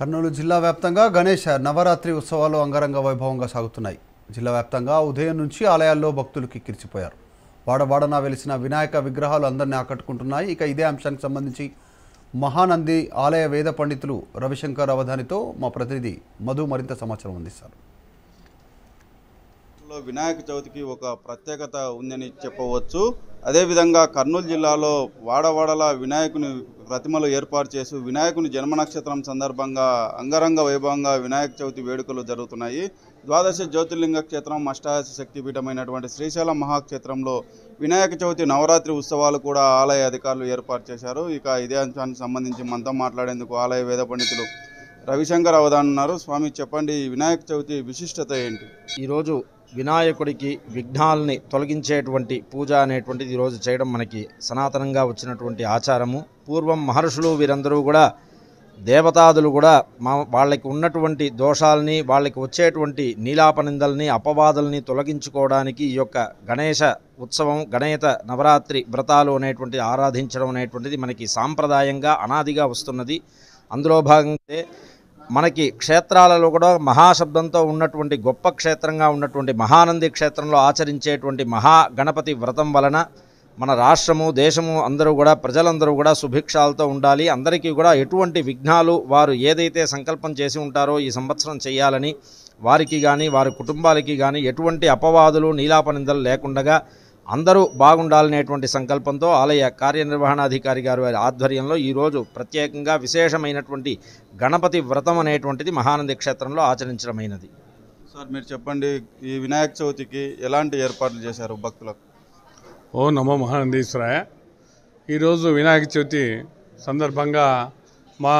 కర్నూలు జిల్లా వ్యాప్తంగా గణేష్ నవరాత్రి ఉత్సవాలు అంగరంగ వైభవంగా సాగుతున్నాయి జిల్లా వ్యాప్తంగా ఉదయం నుంచి ఆలయాల్లో భక్తులు కిక్కిరిచిపోయారు వాడవాడన వెలిసిన వినాయక విగ్రహాలు అందరినీ ఆకట్టుకుంటున్నాయి ఇక ఇదే అంశానికి సంబంధించి మహానంది ఆలయ వేద పండితులు రవిశంకర్ అవధానితో మా ప్రతినిధి మధు మరింత సమాచారం అందిస్తారు వినాయక చవితికి ఒక ప్రత్యేకత ఉందని చెప్పవచ్చు అదేవిధంగా కర్నూలు జిల్లాలో వాడవాడల వినాయకుని ప్రతిమలు ఏర్పాటు చేసి వినాయకుని జన్మ నక్షత్రం సందర్భంగా అంగరంగ వైభవంగా వినాయక చవితి వేడుకలు జరుగుతున్నాయి ద్వాదశ జ్యోతిర్లింగ క్షేత్రం అష్టాదశ శక్తిపీఠమైనటువంటి శ్రీశైలం మహాక్షేత్రంలో వినాయక చవితి నవరాత్రి ఉత్సవాలు కూడా ఆలయ అధికారులు ఏర్పాటు చేశారు ఇక ఇదే అంశానికి సంబంధించి మనతో మాట్లాడేందుకు ఆలయ వేద పండితులు రవిశంకర్ అవధాన్ ఉన్నారు స్వామి చెప్పండి వినాయక చవితి విశిష్టత ఏంటి ఈరోజు వినాయకుడికి విఘ్నాలని తొలగించేటువంటి పూజ అనేటువంటిది ఈరోజు చేయడం మనకి సనాతనంగా వచ్చినటువంటి ఆచారము పూర్వం మహర్షులు వీరందరూ కూడా దేవతాదులు కూడా మా వాళ్ళకి ఉన్నటువంటి దోషాలని వాళ్ళకి వచ్చేటువంటి నీలాపనిందల్ని అపవాదుల్ని తొలగించుకోవడానికి ఈ యొక్క గణేష ఉత్సవం గణేత నవరాత్రి వ్రతాలు అనేటువంటి ఆరాధించడం అనేటువంటిది మనకి సాంప్రదాయంగా అనాదిగా వస్తున్నది అందులో భాగంగా మనకి క్షేత్రాలలో కూడా మహాశబ్దంతో ఉన్నటువంటి గొప్ప క్షేత్రంగా ఉన్నటువంటి మహానంది క్షేత్రంలో ఆచరించేటువంటి మహా గణపతి వ్రతం వలన మన రాష్ట్రము దేశము అందరూ కూడా ప్రజలందరూ కూడా సుభిక్షాలతో ఉండాలి అందరికీ కూడా ఎటువంటి విఘ్నాలు వారు ఏదైతే సంకల్పం చేసి ఉంటారో ఈ సంవత్సరం చేయాలని వారికి కానీ వారి కుటుంబాలకి కానీ ఎటువంటి అపవాదులు నీలాపనిందలు లేకుండగా అందరూ బాగుండాలనేటువంటి సంకల్పంతో ఆలయ కార్యనిర్వహణాధికారి గారు వారి ఆధ్వర్యంలో ఈరోజు ప్రత్యేకంగా విశేషమైనటువంటి గణపతి వ్రతం అనేటువంటిది మహానంది క్షేత్రంలో ఆచరించడమైనది సార్ మీరు చెప్పండి ఈ వినాయక చవితికి ఎలాంటి ఏర్పాట్లు చేశారు భక్తులకు ఓ నమో మహానందీశ్వరాయ ఈరోజు వినాయక చవితి సందర్భంగా మా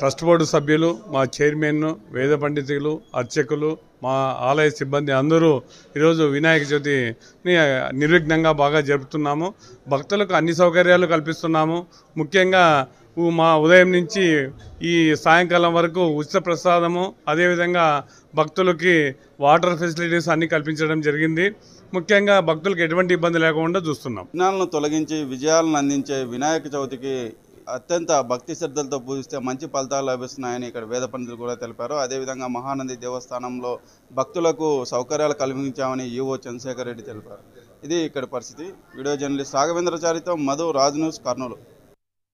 ట్రస్ట్ బోర్డు సభ్యులు మా చైర్మన్ వేద పండితులు అర్చకులు మా ఆలయ సిబ్బంది అందరూ ఈరోజు వినాయక చవితిని నిర్విఘ్నంగా బాగా జరుపుతున్నాము భక్తులకు అన్ని సౌకర్యాలు కల్పిస్తున్నాము ముఖ్యంగా మా ఉదయం నుంచి ఈ సాయంకాలం వరకు ఉచిత ప్రసాదము అదేవిధంగా భక్తులకి వాటర్ ఫెసిలిటీస్ అన్ని కల్పించడం జరిగింది ముఖ్యంగా భక్తులకు ఎటువంటి ఇబ్బంది లేకుండా చూస్తున్నాం విఘ్నాలను తొలగించి విజయాలను అందించే వినాయక చవితికి అత్యంత భక్తి శ్రద్ధలతో పూజిస్తే మంచి ఫలితాలు లభిస్తున్నాయని ఇక్కడ వేద పండితులు కూడా తెలిపారు అదేవిధంగా మహానంది దేవస్థానంలో భక్తులకు సౌకర్యాలు కల్పించామని యువో చంద్రశేఖర్ రెడ్డి తెలిపారు ఇది ఇక్కడ పరిస్థితి వీడియో జర్నలిస్ట్ రాఘవేంద్రచారితో మధు రాజ్ న్యూస్ కర్నూలు